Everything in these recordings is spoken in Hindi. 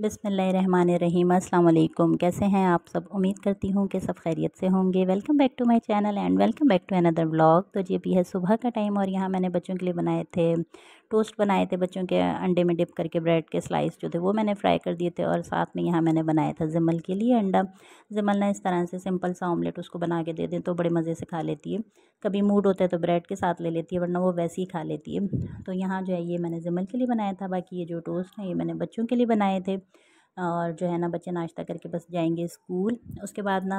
बिसमीम अल्लाम कैसे हैं आप सब उम्मीद करती हूँ कि सब खैरियत से होंगे welcome back to my channel and welcome back to another blog तो ये भी है सुबह का टाइम और यहाँ मैंने बच्चों के लिए बनाए थे टोस्ट बनाए थे बच्चों के अंडे में डिप करके ब्रेड के स्लाइस जो थे वो मैंने फ्राई कर दिए थे और साथ में यहाँ मैंने बनाया था जमल के लिए अंडा जमल ना इस तरह से सिंपल सा ऑमलेट उसको बना के दे दें तो बड़े मज़े से खा लेती है कभी मूड होता है तो ब्रेड के साथ ले लेती है वरना वो वैसे ही खा लेती है तो यहाँ जो है ये मैंने जमल के लिए बनाया था बाकी ये जो टोस्ट हैं ये मैंने बच्चों के लिए बनाए थे और जो है ना बच्चे नाश्ता करके बस जाएंगे स्कूल उसके बाद ना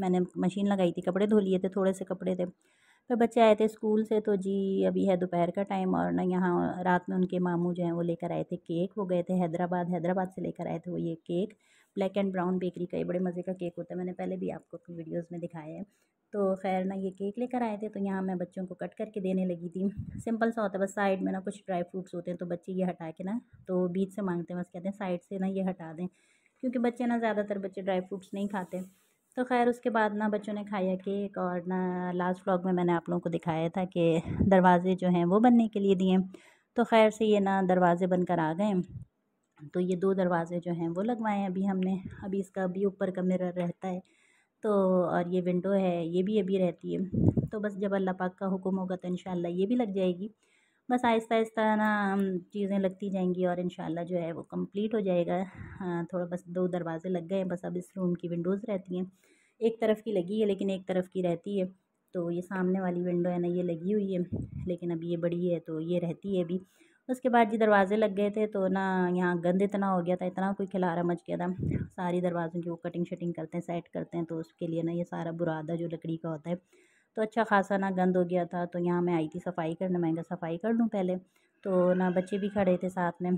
मैंने मशीन लगाई थी कपड़े धो लिए थे थोड़े से कपड़े थे फिर बच्चे आए थे स्कूल से तो जी अभी है दोपहर का टाइम और ना यहाँ रात में उनके मामू जो हैं वो लेकर आए थे केक वो गए थे हैदराबाद हैदराबाद से लेकर आए थे वो ये cake black and brown bakery का ये बड़े मज़े का केक होता है मैंने पहले भी आपको अपनी वीडियोज़ में दिखाया है तो खैर ना ये केक लेकर आए थे तो यहाँ मैं बच्चों को कट करके देने लगी थी सिंपल सा होता है बस साइड में ना कुछ ड्राई फ्रूट्स होते हैं तो बच्चे ये हटा के ना तो बीच से मांगते हैं बस कहते हैं साइड से ना ये हटा दें क्योंकि बच्चे ना ज़्यादातर बच्चे ड्राई फ्रूट्स नहीं खाते तो खैर उसके बाद ना बच्चों ने खाया केक और ना लास्ट व्लॉग में मैंने आप लोगों को दिखाया था कि दरवाज़े जो हैं वो बनने के लिए दिए तो खैर से ये ना दरवाज़े बनकर आ गए तो ये दो दरवाज़े जो हैं वो लगवाए हैं अभी हमने अभी इसका भी ऊपर का मिरर रहता है तो और ये विंडो है ये भी अभी रहती है तो बस जब अल्लाह पाक का हुक्म होगा तो इन ये भी लग जाएगी बस आहिस्ता आहिस्ता ना चीज़ें लगती जाएंगी और इन जो है वो कंप्लीट हो जाएगा थोड़ा बस दो दरवाज़े लग गए हैं बस अब इस रूम की विंडोज़ रहती हैं एक तरफ की लगी है लेकिन एक तरफ की रहती है तो ये सामने वाली विंडो है ना ये लगी हुई है लेकिन अब ये बड़ी है तो ये रहती है अभी उसके बाद जी दरवाज़े लग गए थे तो ना यहाँ गंद इतना हो गया था इतना कोई खिलारा मच गया था सारी दरवाज़ों की वो कटिंग शटिंग करते हैं सेट करते हैं तो उसके लिए ना ये सारा बुरादा जो लकड़ी का होता है तो अच्छा खासा ना गंद हो गया था तो यहाँ मैं आई थी सफाई करने मैं कहा सफाई कर लूँ पहले तो ना बच्चे भी खड़े थे साथ में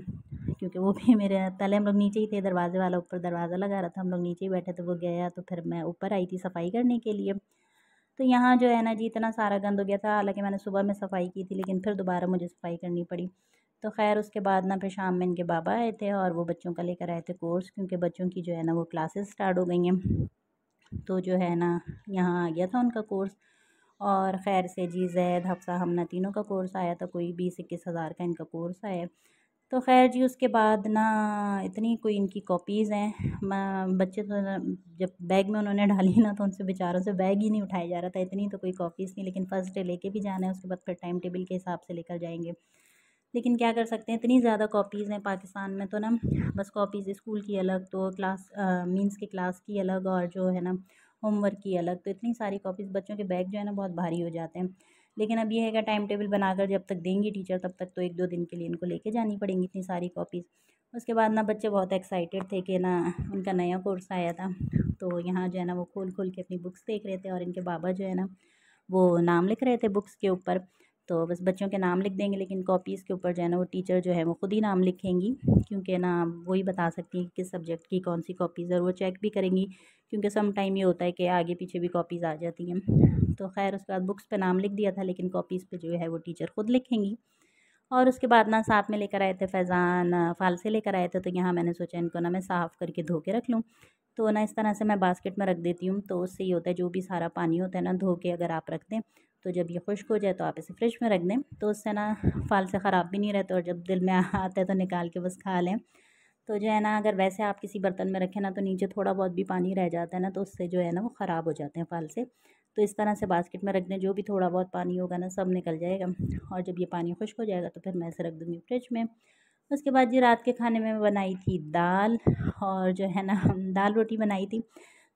क्योंकि वो भी मेरे पहले हम लोग नीचे ही थे दरवाज़े वाला ऊपर दरवाज़ा लगा रहा था हम लोग नीचे ही बैठे थे वो गया तो फिर मैं ऊपर आई थी सफाई करने के लिए तो यहाँ जो है ना जी इतना सारा गंद हो गया था हालांकि मैंने सुबह में सफाई की थी लेकिन फिर दोबारा मुझे सफाई करनी पड़ी तो खैर उसके बाद ना फिर शाम में इनके बाबा आए थे और वो बच्चों का लेकर आए थे कोर्स क्योंकि बच्चों की जो है ना वो क्लासेस स्टार्ट हो गई हैं तो जो है ना यहाँ आ गया था उनका कोर्स और खैर से जी जैद हफ्सा हमना तीनों का कोर्स आया था कोई बीस इक्कीस हज़ार का इनका कोर्स आया तो खैर जी उसके बाद ना इतनी कोई इनकी कॉपीज़ हैं बच्चे तो जब बैग में उन्होंने डाली ना तो उनसे बेचारों से बैग ही नहीं उठाया जा रहा था इतनी तो कोई कॉपीज़ नहीं लेकिन फ़र्स्ट डे लेके भी जाना है उसके बाद फिर टाइम टेबल के हिसाब से लेकर जाएंगे लेकिन क्या कर सकते हैं इतनी ज़्यादा कॉपीज़ हैं पाकिस्तान में तो ना बस कॉपीज़ स्कूल की अलग तो क्लास मीन्स के क्लास की अलग और जो है ना होमवर्क की अलग तो इतनी सारी कॉपीज़ बच्चों के बैग जो है ना बहुत भारी हो जाते हैं लेकिन अब ये है कि टाइम टेबल बनाकर जब तक देंगी टीचर तब तक तो एक दो दिन के लिए इनको लेके जानी पड़ेंगी इतनी सारी कॉपीज़ उसके बाद ना बच्चे बहुत एक्साइटेड थे कि ना उनका नया कोर्स आया था तो यहाँ जो है ना वो खोल खोल के अपनी बुक्स देख रहे थे और इनके बाबा जो है ना वो नाम लिख रहे थे बुक्स के ऊपर तो बस बच्चों के नाम लिख देंगे लेकिन कॉपीज़ के ऊपर जो है ना वो टीचर जो है वो ख़ुद ही नाम लिखेंगी क्योंकि ना वही बता सकती हैं कि किस सब्जेक्ट की कौन सी कॉपीज़ है वो चेक भी करेंगी क्योंकि सम टाइम ये होता है कि आगे पीछे भी कॉपीज़ आ जाती हैं तो खैर उसके बाद बुक्स पे नाम लिख दिया था लेकिन कॉपीज़ पे जो है वो टीचर ख़ुद लिखेंगी और उसके बाद ना साथ में लेकर आए थे फैज़ान फालसे लेकर आए थे तो यहाँ मैंने सोचा इनको ना मैं साफ़ करके धो के रख लूँ तो ना इस तरह से मैं बास्केट में रख देती हूँ तो उससे ये होता है जो भी सारा पानी होता है ना धो के अगर आप रख दें तो जब ये खुश्क हो जाए तो आप इसे फ्रिज में रख दें तो उससे ना फाल से ख़राब भी नहीं रहता और जब दिल में आता है तो निकाल के बस खा लें तो जो है ना अगर वैसे आप किसी बर्तन में रखें ना तो नीचे थोड़ा बहुत भी पानी रह जाता है ना तो उससे जो है ना वो ख़राब हो जाते हैं फाल से तो इस तरह से बास्केट में रख दें जो भी थोड़ा बहुत पानी होगा ना सब निकल जाएगा और जब ये पानी खुश्क हो जाएगा तो फिर मैं इसे रख दूँगी फ्रिज में उसके बाद जी रात के खाने में बनाई थी दाल और जो है ना दाल रोटी बनाई थी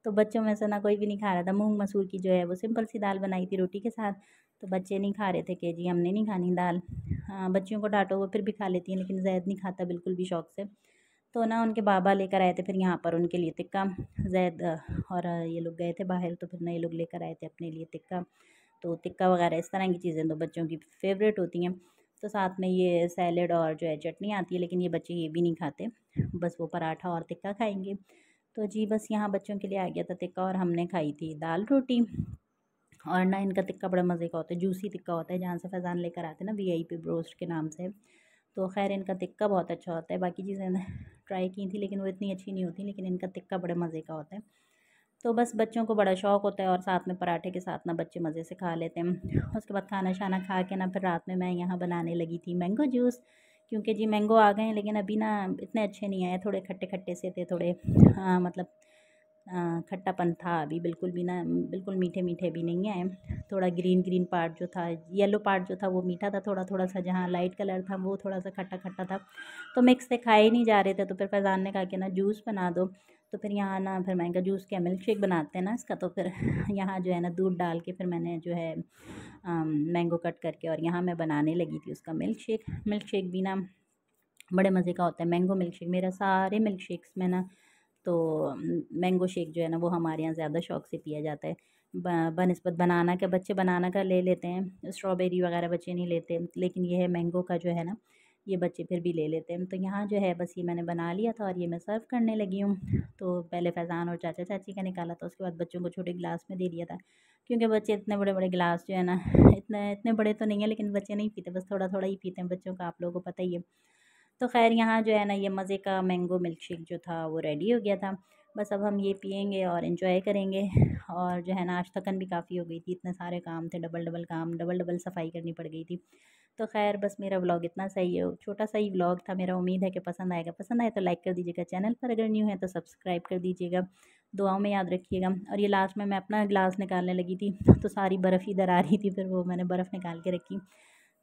तो बच्चों में से ना कोई भी नहीं खा रहा था मूंग मसूर की जो है वो सिंपल सी दाल बनाई थी रोटी के साथ तो बच्चे नहीं खा रहे थे कि जी हमने नहीं खानी दाल हाँ बच्चियों को डांटो वो फिर भी खा लेती हैं लेकिन जैद नहीं खाता बिल्कुल भी शौक से तो ना उनके बाबा लेकर आए थे फिर यहाँ पर उनके लिए टिक्का जैद और ये लोग गए थे बाहर तो फिर नए लोग लेकर आए थे अपने लिए टिक्का तो टिक्का वगैरह इस तरह की चीज़ें तो बच्चों की फेवरेट होती हैं तो साथ में ये सैलड और जो है चटनी आती है लेकिन ये बच्चे ये भी नहीं खाते बस वो पराठा और टिक्का खाएंगे तो जी बस यहाँ बच्चों के लिए आ गया था टिक्का और हमने खाई थी दाल रोटी और ना इनका टिक्का बड़ा मज़े का होता है जूसी टिक्का होता है जहाँ से फैज़ान लेकर आते हैं ना वी आई पी ब्रोस्ट के नाम से तो खैर इनका तिक्का बहुत अच्छा होता है बाकी चीज़ें ट्राई की थी लेकिन वो इतनी अच्छी नहीं होती लेकिन इनका तिक्का बड़े मज़े का होता है तो बस बच्चों को बड़ा शौक़ होता है और साथ में पराठे के साथ ना बच्चे मज़े से खा लेते हैं उसके बाद खाना शाना खा के ना फिर रात में मैं यहाँ बनाने लगी थी मैंगो जूस क्योंकि जी मैंगो आ गए हैं लेकिन अभी ना इतने अच्छे नहीं आए थोड़े खट्टे खट्टे से थे थोड़े आ, हाँ, मतलब खट्टापन था अभी बिल्कुल भी ना बिल्कुल मीठे मीठे भी नहीं आए थोड़ा ग्रीन ग्रीन पार्ट जो था येलो पार्ट जो था वो मीठा था थोड़ा थोड़ा सा जहाँ लाइट कलर था वो थोड़ा सा खट्टा खट्टा था तो मिक्स से खाए नहीं जा रहे थे तो फिर फैज़ान ने कहा कि ना जूस बना दो तो फिर यहाँ ना फिर मैंने कहा जूस क्या मिल्क शेक बनाते हैं ना इसका तो फिर यहाँ जो है ना दूध डाल के फिर मैंने जो है मैंगो कट करके और यहाँ मैं बनाने लगी थी उसका मिल्क शेक मिल्क शेक भी ना बड़े मज़े का होता है मैंगो मिल्क शेक मेरा सारे मिल्क शेक्स में ना तो मैंगो शेक जो है ना वो हमारे यहाँ ज़्यादा शौक से पिया जाता है बनस्बत बनाना का बच्चे बनाना का ले लेते हैं स्ट्रॉबेरी वगैरह बच्चे नहीं लेते लेकिन ये है मैंगो का जो है ना ये बच्चे फिर भी ले लेते हैं तो यहाँ जो है बस ये मैंने बना लिया था और ये मैं सर्व करने लगी हूँ तो पहले फैज़ान और चाचा चाची का निकाला था उसके बाद बच्चों को छोटे गिलास में दे दिया था क्योंकि बच्चे इतने बड़े बड़े गिलास जो है ना इतने इतने बड़े तो नहीं है लेकिन बच्चे नहीं पीते बस थोड़ा थोड़ा ही पीते हैं बच्चों का आप लोगों को पता ही है तो खैर यहाँ जो है ना ये मज़े का मैंगो मिल्क शेक जो था वो रेडी हो गया था बस अब हम ये पियेंगे और इन्जॉय करेंगे और जो है ना आज थकन भी काफ़ी हो गई थी इतने सारे काम थे डबल डबल काम डबल डबल सफाई करनी पड़ गई थी तो खैर बस मेरा व्लॉग इतना सही है छोटा सा ही व्लॉग था मेरा उम्मीद है कि पसंद आएगा पसंद आए तो लाइक कर दीजिएगा चैनल पर अगर न्यू है तो सब्सक्राइब कर दीजिएगा दुआओं में याद रखिएगा और ये लास्ट में मैं अपना ग्लास निकालने लगी थी तो सारी बर्फ़ इधर आ रही थी फिर वो मैंने बर्फ़ निकाल के रखी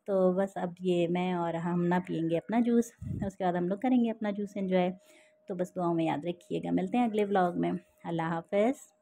तो बस अब ये मैं और हम ना पियेंगे अपना जूस उसके बाद हम लोग करेंगे अपना जूस इन्जॉय तो बस दुआओं में याद रखिएगा मिलते हैं अगले ब्लॉग में अल्लाह हाफ़